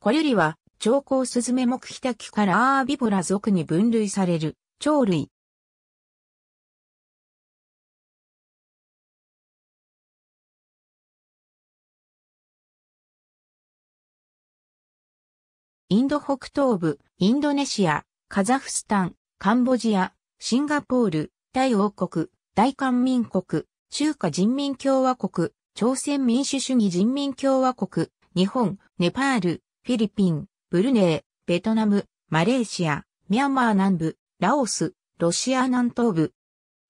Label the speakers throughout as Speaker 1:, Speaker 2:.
Speaker 1: これりは、長江スズメ目ヒタキからアービボラ属に分類される、鳥類。
Speaker 2: インド北東部、インドネシア、カザフスタン、カンボジア、シンガポール、タイ王国、大韓民国、中華人民共和国、朝鮮民主主義人民共和国、日本、ネパール、フィリピン、ブルネイ、ベトナム、マレーシア、ミャンマー南部、ラオス、ロシア南東部。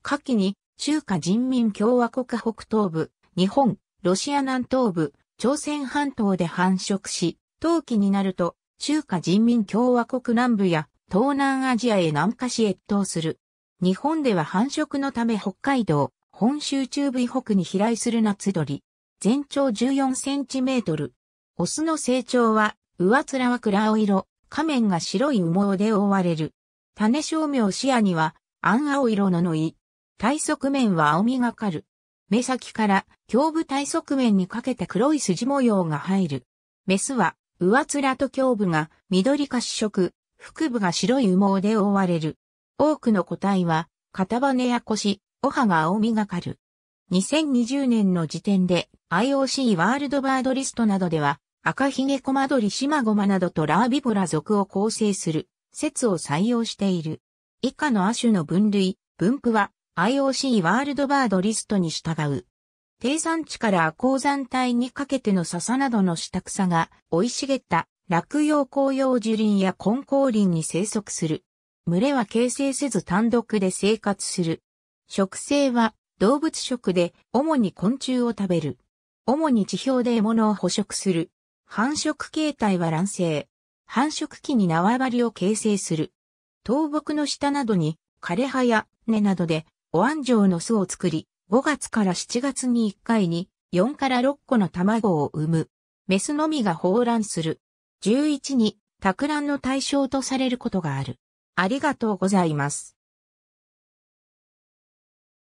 Speaker 2: 下記に、中華人民共和国北東部、日本、ロシア南東部、朝鮮半島で繁殖し、冬季になると、中華人民共和国南部や東南アジアへ南下し越冬する。日本では繁殖のため北海道、本州中部以北に飛来する夏鳥。全長14センチメートル。オスの成長は上面は暗青色、仮面が白い羽毛で覆われる。種照明視野には、暗青色ののい。体側面は青みがかる。目先から胸部体側面にかけて黒い筋模様が入る。メスは上面と胸部が緑褐色、腹部が白い羽毛で覆われる。多くの個体は肩羽や腰、お歯が青みがかる。2020年の時点で IOC ワールドバードリストなどでは赤ひげコマドリシマゴマなどとラービボラ属を構成する説を採用している。以下の亜種の分類、分布は IOC ワールドバードリストに従う。低山地から高山帯にかけての笹などの下草が生い茂った落葉紅葉樹林や根高林に生息する。群れは形成せず単独で生活する。食性は動物食で主に昆虫を食べる。主に地表で獲物を捕食する。繁殖形態は卵生。繁殖期に縄張りを形成する。倒木の下などに枯葉や根などでお安城の巣を作り、5月から7月に1回に4から6個の卵を産む。メスのみが放卵する。11に、託卵の対象とされることがある。ありがとうございます。